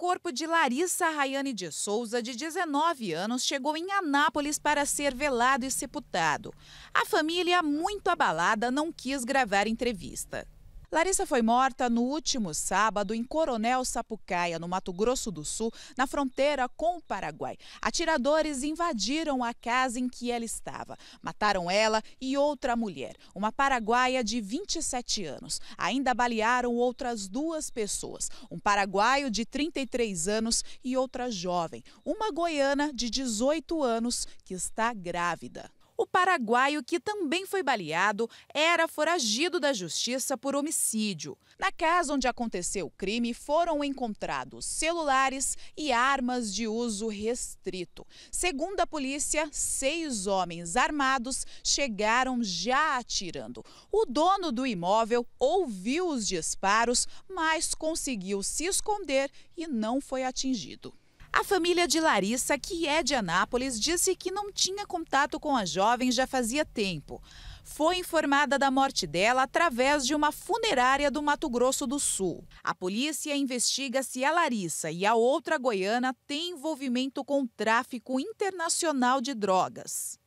corpo de Larissa Rayane de Souza, de 19 anos, chegou em Anápolis para ser velado e sepultado. A família, muito abalada, não quis gravar entrevista. Larissa foi morta no último sábado em Coronel Sapucaia, no Mato Grosso do Sul, na fronteira com o Paraguai. Atiradores invadiram a casa em que ela estava. Mataram ela e outra mulher, uma paraguaia de 27 anos. Ainda balearam outras duas pessoas, um paraguaio de 33 anos e outra jovem, uma goiana de 18 anos que está grávida. O paraguaio, que também foi baleado, era foragido da justiça por homicídio. Na casa onde aconteceu o crime foram encontrados celulares e armas de uso restrito. Segundo a polícia, seis homens armados chegaram já atirando. O dono do imóvel ouviu os disparos, mas conseguiu se esconder e não foi atingido. A família de Larissa, que é de Anápolis, disse que não tinha contato com a jovem já fazia tempo. Foi informada da morte dela através de uma funerária do Mato Grosso do Sul. A polícia investiga se a Larissa e a outra goiana têm envolvimento com tráfico internacional de drogas.